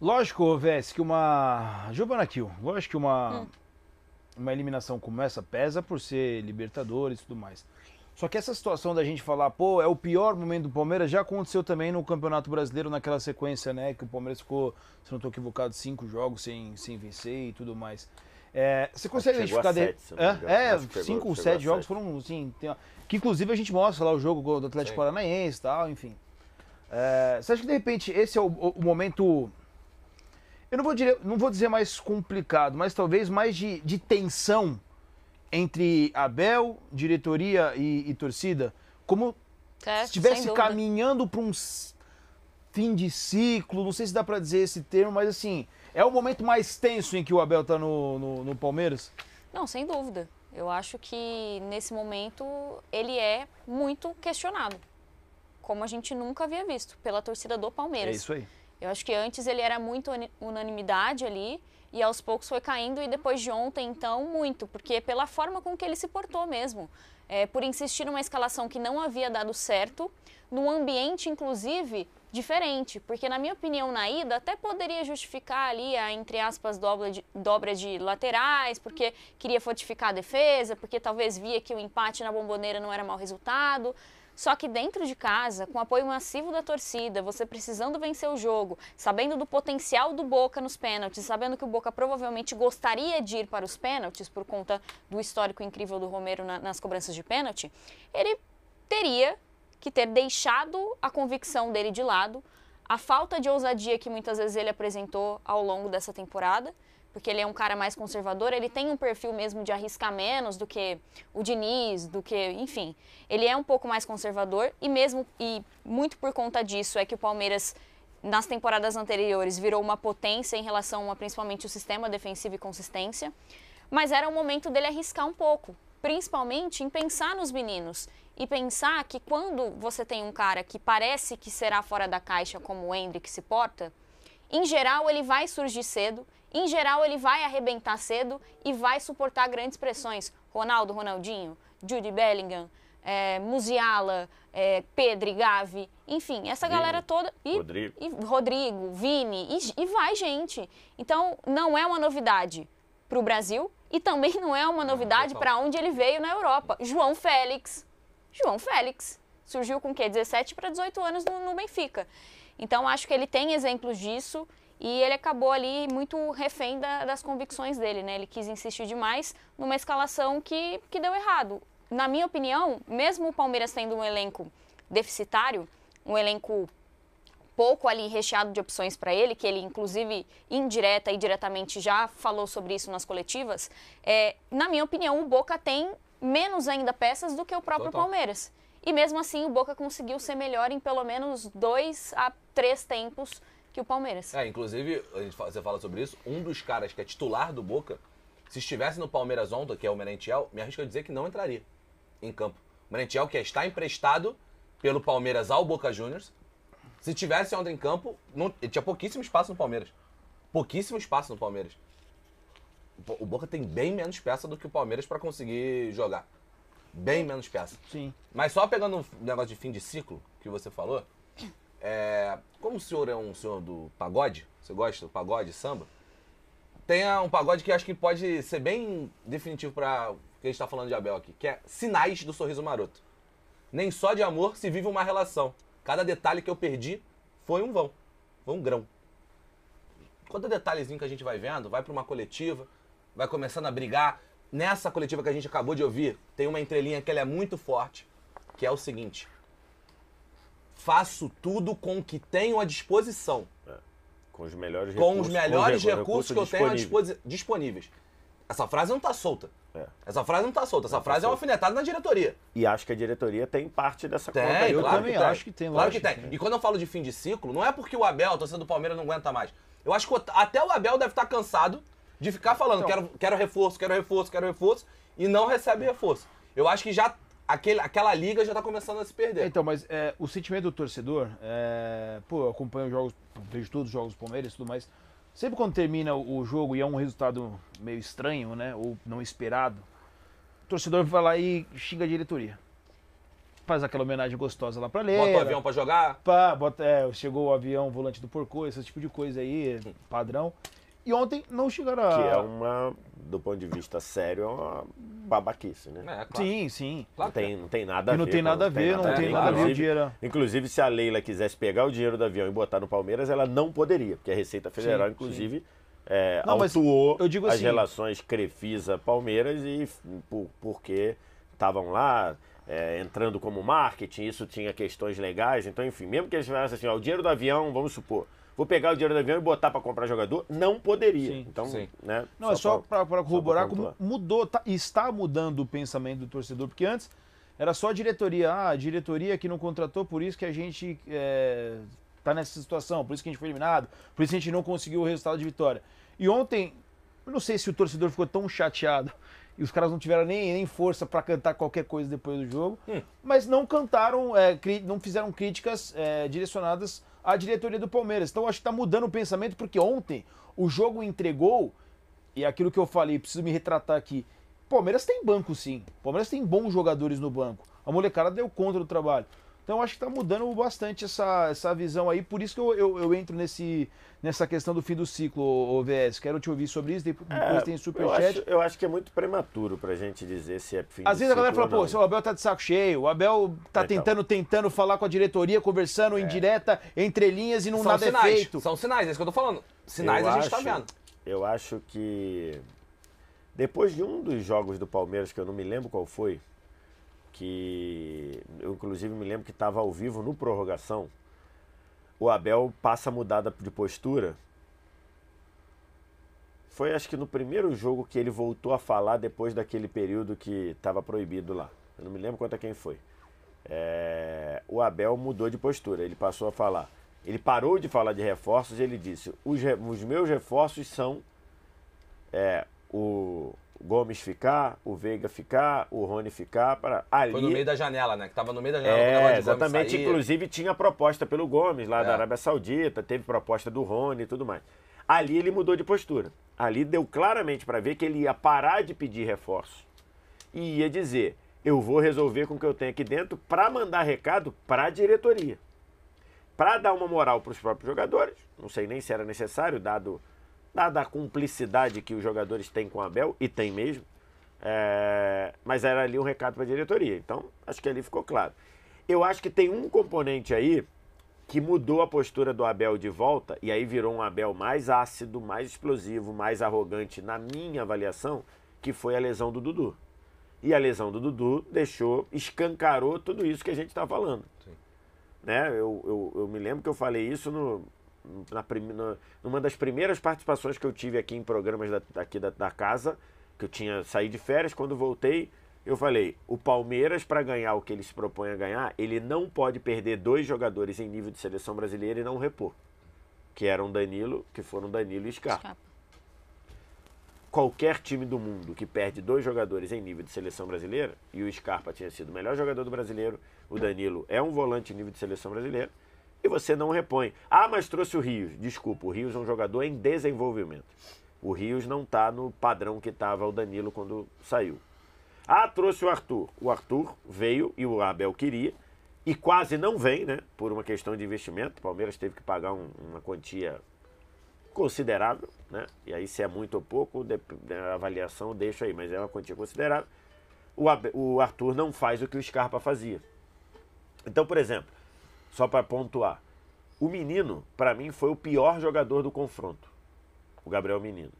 Lógico, Vess, que uma. Giovanna Kill, lógico que uma. Hum. Uma eliminação como essa pesa por ser Libertadores e tudo mais. Só que essa situação da gente falar, pô, é o pior momento do Palmeiras, já aconteceu também no Campeonato Brasileiro, naquela sequência, né? Que o Palmeiras ficou, se não estou equivocado, cinco jogos sem, sem vencer e tudo mais. É, você ah, consegue identificar. Sete, de... Hã? É, cinco ou sete jogos sete. foram, assim. Que inclusive a gente mostra lá o jogo do Atlético Sim. Paranaense e tal, enfim. É, você acha que de repente esse é o, o momento eu não vou, dizer, não vou dizer mais complicado, mas talvez mais de, de tensão entre Abel, diretoria e, e torcida, como é, se estivesse caminhando para um fim de ciclo, não sei se dá para dizer esse termo, mas assim, é o momento mais tenso em que o Abel está no, no, no Palmeiras? Não, sem dúvida. Eu acho que nesse momento ele é muito questionado, como a gente nunca havia visto pela torcida do Palmeiras. É isso aí. Eu acho que antes ele era muito unanimidade ali e aos poucos foi caindo e depois de ontem, então, muito, porque pela forma com que ele se portou mesmo. É, por insistir numa escalação que não havia dado certo, num ambiente, inclusive, diferente. Porque, na minha opinião, na ida até poderia justificar ali a, entre aspas, dobra de, dobra de laterais, porque queria fortificar a defesa, porque talvez via que o empate na bomboneira não era mau resultado. Só que dentro de casa, com apoio massivo da torcida, você precisando vencer o jogo, sabendo do potencial do Boca nos pênaltis, sabendo que o Boca provavelmente gostaria de ir para os pênaltis por conta do histórico incrível do Romero na, nas cobranças de pênalti, ele teria que ter deixado a convicção dele de lado, a falta de ousadia que muitas vezes ele apresentou ao longo dessa temporada porque ele é um cara mais conservador, ele tem um perfil mesmo de arriscar menos do que o Diniz, do que, enfim, ele é um pouco mais conservador e mesmo e muito por conta disso é que o Palmeiras nas temporadas anteriores virou uma potência em relação a principalmente o sistema defensivo e consistência, mas era o momento dele arriscar um pouco, principalmente em pensar nos meninos e pensar que quando você tem um cara que parece que será fora da caixa como o Hendrick se porta, em geral ele vai surgir cedo em geral ele vai arrebentar cedo e vai suportar grandes pressões. Ronaldo, Ronaldinho, Judy Bellingham, é, Musiala, é, Pedro, Gavi, enfim, essa Vini, galera toda. E Rodrigo, e, Rodrigo Vini, e, e vai gente. Então não é uma novidade para o Brasil e também não é uma novidade para onde ele veio na Europa. João Félix. João Félix. Surgiu com o quê? 17 para 18 anos no, no Benfica. Então acho que ele tem exemplos disso e ele acabou ali muito refém da, das convicções dele, né? Ele quis insistir demais numa escalação que, que deu errado. Na minha opinião, mesmo o Palmeiras tendo um elenco deficitário, um elenco pouco ali recheado de opções para ele, que ele inclusive indireta e diretamente já falou sobre isso nas coletivas, é, na minha opinião o Boca tem menos ainda peças do que o próprio Total. Palmeiras. E mesmo assim o Boca conseguiu ser melhor em pelo menos dois a três tempos que o Palmeiras. É, inclusive, a gente você fala sobre isso, um dos caras que é titular do Boca, se estivesse no Palmeiras ontem, que é o Merentiel, me arrisco a dizer que não entraria em campo. O Merentiel, que está emprestado pelo Palmeiras ao Boca Juniors, se tivesse ontem em campo, não, ele tinha pouquíssimo espaço no Palmeiras. Pouquíssimo espaço no Palmeiras. O Boca tem bem menos peça do que o Palmeiras para conseguir jogar. Bem menos peça. Sim. Mas só pegando um negócio de fim de ciclo que você falou, é, como o senhor é um senhor do pagode, você gosta do pagode, samba? Tem ah, um pagode que acho que pode ser bem definitivo para o que a gente está falando de Abel aqui, que é Sinais do Sorriso Maroto. Nem só de amor se vive uma relação. Cada detalhe que eu perdi foi um vão, foi um grão. Quanto detalhezinho que a gente vai vendo, vai para uma coletiva, vai começando a brigar. Nessa coletiva que a gente acabou de ouvir, tem uma entrelinha que ela é muito forte, que é o seguinte: faço tudo com o que tenho à disposição. É. Com os melhores com recursos. Os melhores com os recursos, recursos que eu tenho à disposi disponíveis. Essa frase não está solta. É. Essa frase não está solta. Essa não tá frase tá é uma alfinetada na diretoria. E acho que a diretoria tem parte dessa tem, conta. Eu claro também tem. acho que tem. Claro que tem. tem. E quando eu falo de fim de ciclo, não é porque o Abel, a torcida do Palmeiras, não aguenta mais. Eu acho que até o Abel deve estar cansado de ficar falando então, quero, quero reforço, quero reforço, quero reforço, e não recebe reforço. Eu acho que já aquele, aquela liga já está começando a se perder. Então, mas é, o sentimento do torcedor, é, pô, eu acompanho os jogos, vejo todos os jogos do Palmeiras e tudo mais. Sempre quando termina o jogo e é um resultado meio estranho, né? Ou não esperado, o torcedor vai lá e xinga a diretoria. Faz aquela homenagem gostosa lá pra ler. Bota o avião pra jogar? Pá, bota, é, chegou o avião, volante do porco, esse tipo de coisa aí, padrão. E ontem não chegaram a. Que é uma, do ponto de vista sério, é uma babaquice, né? É, claro. Sim, sim. Não é. tem, não tem nada a ver. Não tem nada a ver, não tem nada a ver o dinheiro. Inclusive, se a Leila quisesse pegar o dinheiro do avião e botar no Palmeiras, ela não poderia, porque a Receita Federal, sim, sim. inclusive, é, não, autuou assim, as relações Crefisa-Palmeiras e por, porque estavam lá. É, entrando como marketing, isso tinha questões legais, então, enfim, mesmo que eles falassem assim, ó, o dinheiro do avião, vamos supor, vou pegar o dinheiro do avião e botar para comprar jogador, não poderia. Sim, então, sim. Né, não, só é só para corroborar como mudou, tá, está mudando o pensamento do torcedor, porque antes era só a diretoria. Ah, a diretoria que não contratou, por isso que a gente é, tá nessa situação, por isso que a gente foi eliminado, por isso que a gente não conseguiu o resultado de vitória. E ontem, eu não sei se o torcedor ficou tão chateado e os caras não tiveram nem, nem força para cantar qualquer coisa depois do jogo, hum. mas não cantaram, é, não fizeram críticas é, direcionadas a diretoria do Palmeiras. Então acho que está mudando o pensamento, porque ontem o jogo entregou, e aquilo que eu falei, preciso me retratar aqui. Palmeiras tem banco sim. Palmeiras tem bons jogadores no banco. A molecada deu conta do trabalho. Então acho que está mudando bastante essa, essa visão aí. Por isso que eu, eu, eu, entro nesse, nessa questão do fim do ciclo, OVS. Quero te ouvir sobre isso, é, depois é, tem superchat. Eu acho, eu acho que é muito prematuro para a gente dizer se é fim Às do vezes a galera fala, pô, o Abel tá de saco cheio, o Abel tá é, então. tentando, tentando falar com a diretoria, conversando é. em direta, entre linhas e não São nada é sinais. é feito. São sinais, é isso que eu tô falando. Sinais eu a gente tá acho, tá vendo. Eu acho que depois de um dos jogos do Palmeiras, que eu não me lembro qual foi, que eu inclusive me lembro que estava ao vivo no prorrogação. O Abel passa a de postura. Foi acho que no primeiro jogo que ele voltou a falar depois daquele período que estava proibido lá. Eu não me lembro quanto é quem foi. É... o Abel mudou de postura, ele passou a falar. Ele parou de falar de reforços e ele disse: os, re... os meus reforços são é, o Gomes ficar, o Veiga ficar, o Rony ficar. Para... Ali... Foi no meio da janela, né? Que estava no meio da janela. É, exatamente. Inclusive tinha proposta pelo Gomes, lá é. da Arábia Saudita, teve proposta do Rony e tudo mais. Ali ele mudou de postura. Ali deu claramente para ver que ele ia parar de pedir reforço e ia dizer: eu vou resolver com o que eu tenho aqui dentro para mandar recado para a diretoria. Para dar uma moral para os próprios jogadores, não sei nem se era necessário, dado dada tá a cumplicidade que os jogadores têm com o Abel, e tem mesmo, é, mas era ali um recado para a diretoria. Então, acho que ali ficou claro. Eu acho que tem um componente aí que mudou a postura do Abel de volta, e aí virou um Abel mais ácido, mais explosivo, mais arrogante, na minha avaliação, que foi a lesão do Dudu. E a lesão do Dudu deixou, escancarou tudo isso que a gente está falando. Sim. Né? Eu, eu, eu me lembro que eu falei isso no, na, numa das primeiras participações que eu tive aqui em programas da, aqui da, da casa, que eu tinha saído de férias, quando voltei, eu falei: o Palmeiras, para ganhar o que ele se propõe a ganhar, ele não pode perder dois jogadores em nível de seleção brasileira e não repor. Que eram Danilo, que foram Danilo e Scarpa. Scarpa. Qualquer time do mundo que perde dois jogadores em nível de seleção brasileira, e o Scarpa tinha sido o melhor jogador do brasileiro, o Danilo é um volante em nível de seleção brasileira, e você não repõe. Ah, mas trouxe o Rios. Desculpa, o Rios é um jogador em desenvolvimento. O Rios não está no padrão que estava o Danilo quando saiu. Ah, trouxe o Arthur. O Arthur veio e o Abel queria e quase não vem, né? Por uma questão de investimento. O Palmeiras teve que pagar um, uma quantia considerável, né? E aí se é muito ou pouco, a avaliação deixa aí, mas é uma quantia considerável. O, Abel, o Arthur não faz o que o Scarpa fazia. Então, por exemplo, só para pontuar. O menino, para mim, foi o pior jogador do confronto. O Gabriel Menino.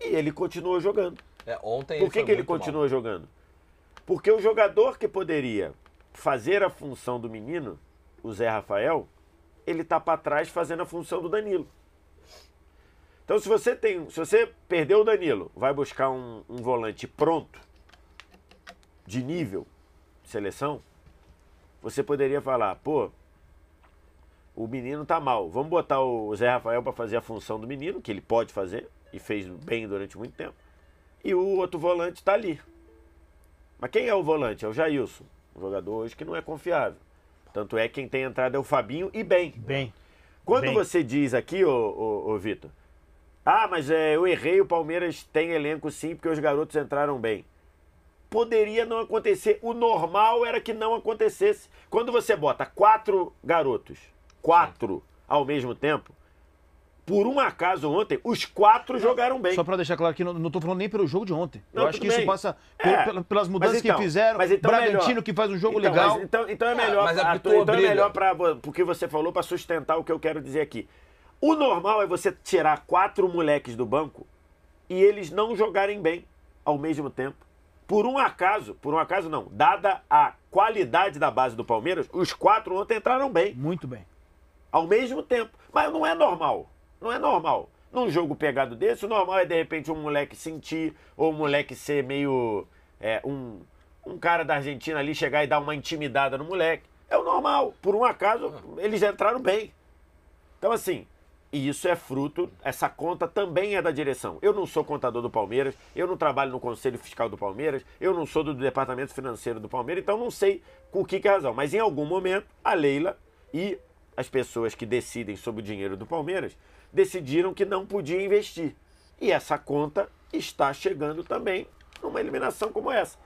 E ele continuou jogando. É, ontem Por que, ele, que ele continuou mal. jogando? Porque o jogador que poderia fazer a função do menino, o Zé Rafael, ele tá para trás fazendo a função do Danilo. Então, se você tem, se você perdeu o Danilo, vai buscar um, um volante pronto, de nível, seleção, você poderia falar, pô, o menino tá mal, vamos botar o Zé Rafael para fazer a função do menino, que ele pode fazer e fez bem durante muito tempo. E o outro volante tá ali. Mas quem é o volante? É o Jailson, um jogador hoje que não é confiável. Tanto é que quem tem entrada é o Fabinho e bem. Bem. Quando bem. você diz aqui, ô, ô, ô Vitor, ah, mas é, eu errei, o Palmeiras tem elenco sim, porque os garotos entraram bem poderia não acontecer. O normal era que não acontecesse. Quando você bota quatro garotos, quatro ao mesmo tempo, por um acaso ontem, os quatro jogaram bem. Só para deixar claro que não, não tô falando nem pelo jogo de ontem. Não, eu acho que bem. isso passa é. pelas mudanças então, que fizeram. Mas então é Bragantino melhor. que faz um jogo então, legal. Mas, então, então é melhor. É, a, então é melhor para o que você falou para sustentar o que eu quero dizer aqui. O normal é você tirar quatro moleques do banco e eles não jogarem bem ao mesmo tempo por um acaso, por um acaso não, dada a qualidade da base do Palmeiras, os quatro ontem entraram bem. Muito bem. Ao mesmo tempo. Mas não é normal. Não é normal. Num jogo pegado desse, o normal é de repente um moleque sentir, ou um moleque ser meio. É, um, um cara da Argentina ali chegar e dar uma intimidada no moleque. É o normal. Por um acaso, eles entraram bem. Então, assim, e isso é fruto, essa conta também é da direção. Eu não sou contador do Palmeiras, eu não trabalho no Conselho Fiscal do Palmeiras, eu não sou do Departamento Financeiro do Palmeiras, então não sei com que, que é a razão. Mas em algum momento, a Leila e as pessoas que decidem sobre o dinheiro do Palmeiras decidiram que não podia investir. E essa conta está chegando também numa eliminação como essa.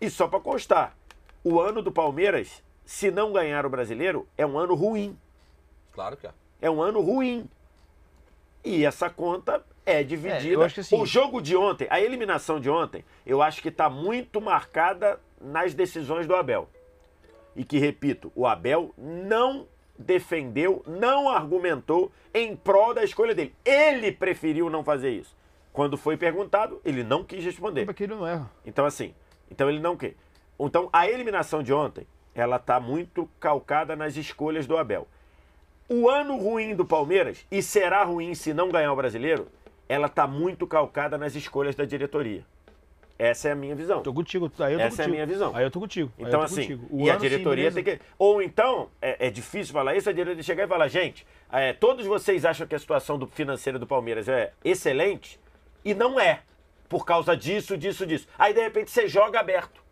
E só para constar, o ano do Palmeiras, se não ganhar o brasileiro, é um ano ruim. Claro que é. É um ano ruim. E essa conta é dividida. É, assim... O jogo de ontem, a eliminação de ontem, eu acho que está muito marcada nas decisões do Abel. E que, repito, o Abel não defendeu, não argumentou em prol da escolha dele. Ele preferiu não fazer isso. Quando foi perguntado, ele não quis responder. Porque ele não erra. Então, assim, então ele não quer. Então, a eliminação de ontem, ela está muito calcada nas escolhas do Abel. O ano ruim do Palmeiras, e será ruim se não ganhar o brasileiro, ela está muito calcada nas escolhas da diretoria. Essa é a minha visão. Tô contigo, aí eu tô Essa contigo. é a minha visão. Aí eu tô contigo. Então, tô assim, contigo. e a diretoria sim, tem que. Ou então, é, é, difícil falar isso, a diretoria chegar e falar, gente, é, todos vocês acham que a situação do, financeira do Palmeiras é excelente, e não é. Por causa disso, disso, disso. Aí, de repente, você joga aberto.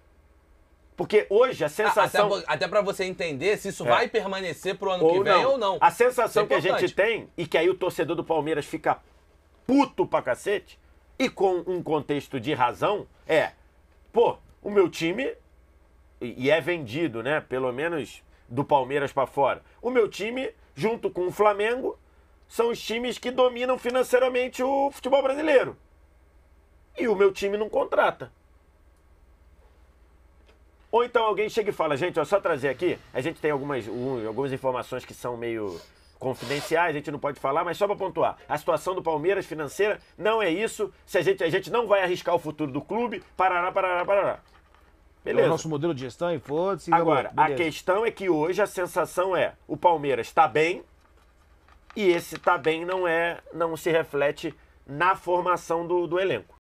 Porque hoje a ah, sensação. até para você entender se isso é. vai permanecer pro ano ou que vem não. ou não. A sensação é que a gente tem, e que aí o torcedor do Palmeiras fica puto pra cacete, e com um contexto de razão, é: pô, o meu time. E é vendido, né? Pelo menos do Palmeiras para fora. O meu time, junto com o Flamengo, são os times que dominam financeiramente o futebol brasileiro. E o meu time não contrata. Ou então alguém chega e fala, gente, ó, só trazer aqui, a gente tem algumas, um, algumas informações que são meio confidenciais, a gente não pode falar, mas só para pontuar, a situação do Palmeiras financeira não é isso, se a gente, a gente não vai arriscar o futuro do clube, parará, parará, parará. Beleza. É o nosso modelo de gestão e foda-se. Agora, beleza. a questão é que hoje a sensação é, o Palmeiras está bem, e esse tá bem não é não se reflete na formação do, do elenco.